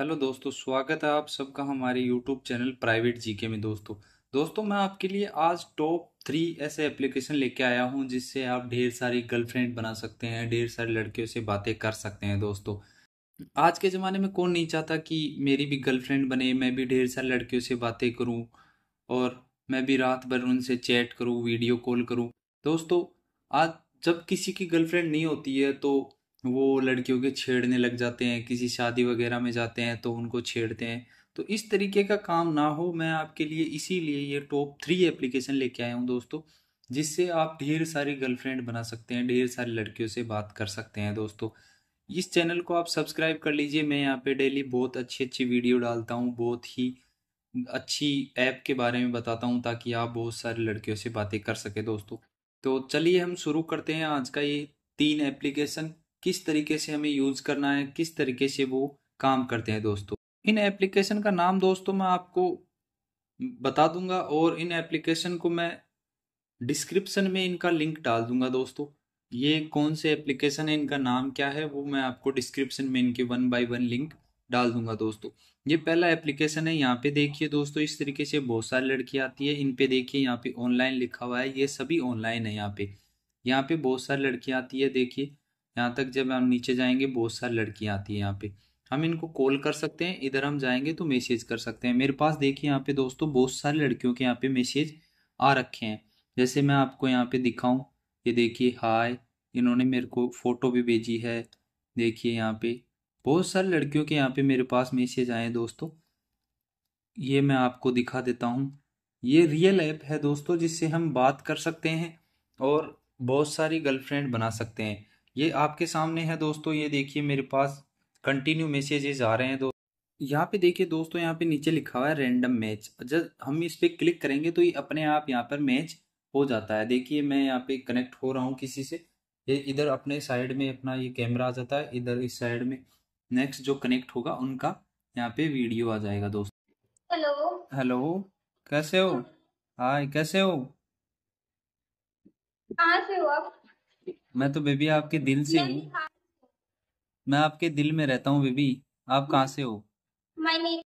Hello दोस्तों स्वागत है आप सबका हमारे यूट्यूब चैनल प्राइवेट जीके में दोस्तों दोस्तों मैं आपके लिए आज टॉप थ्री ऐसे एप्लीकेशन लेके आया हूँ जिससे आप ढेर सारी गर्लफ्रेंड बना सकते हैं ढेर सारी लड़कियों से बातें कर सकते हैं दोस्तों आज के ज़माने में कौन नहीं चाहता कि मेरी भी गर्लफ्रेंड बने मैं भी ढेर सारी लड़कियों से बातें करूँ और मैं भी रात भर उनसे चैट करूँ वीडियो कॉल करूँ दोस्तों आज जब किसी की गर्लफ्रेंड नहीं होती है तो वो लड़कियों के छेड़ने लग जाते हैं किसी शादी वगैरह में जाते हैं तो उनको छेड़ते हैं तो इस तरीके का काम ना हो मैं आपके लिए इसीलिए ये टॉप थ्री एप्लीकेशन लेके आया हूँ दोस्तों जिससे आप ढेर सारी गर्लफ्रेंड बना सकते हैं ढेर सारी लड़कियों से बात कर सकते हैं दोस्तों इस चैनल को आप सब्सक्राइब कर लीजिए मैं यहाँ पे डेली बहुत अच्छी अच्छी वीडियो डालता हूँ बहुत ही अच्छी ऐप के बारे में बताता हूँ ताकि आप बहुत सारी लड़कियों से बातें कर सके दोस्तों तो चलिए हम शुरू करते हैं आज का ये तीन एप्लीकेशन किस तरीके से हमें यूज करना है किस तरीके से वो काम करते हैं दोस्तों इन एप्लीकेशन का नाम दोस्तों मैं आपको बता दूंगा और इन एप्लीकेशन को मैं डिस्क्रिप्शन में इनका लिंक डाल दूंगा दोस्तों ये कौन से एप्लीकेशन है इनका नाम क्या है वो मैं आपको डिस्क्रिप्शन में इनके वन बाय वन लिंक डाल दूंगा दोस्तों ये पहला एप्लीकेशन है यहाँ पे देखिए दोस्तों इस तरीके से बहुत सारी लड़की आती है इन पे देखिए यहाँ पे ऑनलाइन लिखा हुआ है ये सभी ऑनलाइन है यहाँ पे यहाँ पे बहुत सारी लड़की आती है देखिए यहाँ तक जब हम नीचे जाएंगे बहुत सारी लड़कियाँ आती है यहाँ पे हम इनको कॉल कर सकते हैं इधर हम जाएंगे तो मैसेज कर सकते हैं मेरे पास देखिए यहाँ पे दोस्तों बहुत सारी लड़कियों के यहाँ पे मैसेज आ रखे हैं जैसे मैं आपको यहाँ पे दिखाऊं ये देखिए हाय इन्होंने मेरे को फ़ोटो भी भेजी है देखिए यहाँ पे बहुत सारी लड़कियों के यहाँ पे मेरे पास मैसेज आए हैं दोस्तों ये मैं आपको दिखा देता हूँ ये रियल ऐप है दोस्तों जिससे हम बात कर सकते हैं और बहुत सारी गर्लफ्रेंड बना सकते हैं ये आपके सामने है दोस्तों ये देखिए मेरे पास कंटिन्यू मैसेजेस आ रहे हैं दोस्तों यहाँ पे देखिए दोस्तों यहाँ पे नीचे लिखा हुआ है रेंडम मैच जब हम इस पर क्लिक करेंगे तो ये अपने आप यहाँ पर मैच हो जाता है देखिए मैं यहाँ पे कनेक्ट हो रहा हूँ किसी से ये इधर अपने साइड में अपना ये कैमरा आ जाता है इधर इस साइड में नेक्स्ट जो कनेक्ट होगा उनका यहाँ पे वीडियो आ जाएगा दोस्तों हेलो हेलो कैसे हो हाय कैसे हो से हो आप मैं तो बेबी आपके दिल से हूँ हाँ। मैं आपके दिल में रहता हूँ बेबी आप कहाँ से हो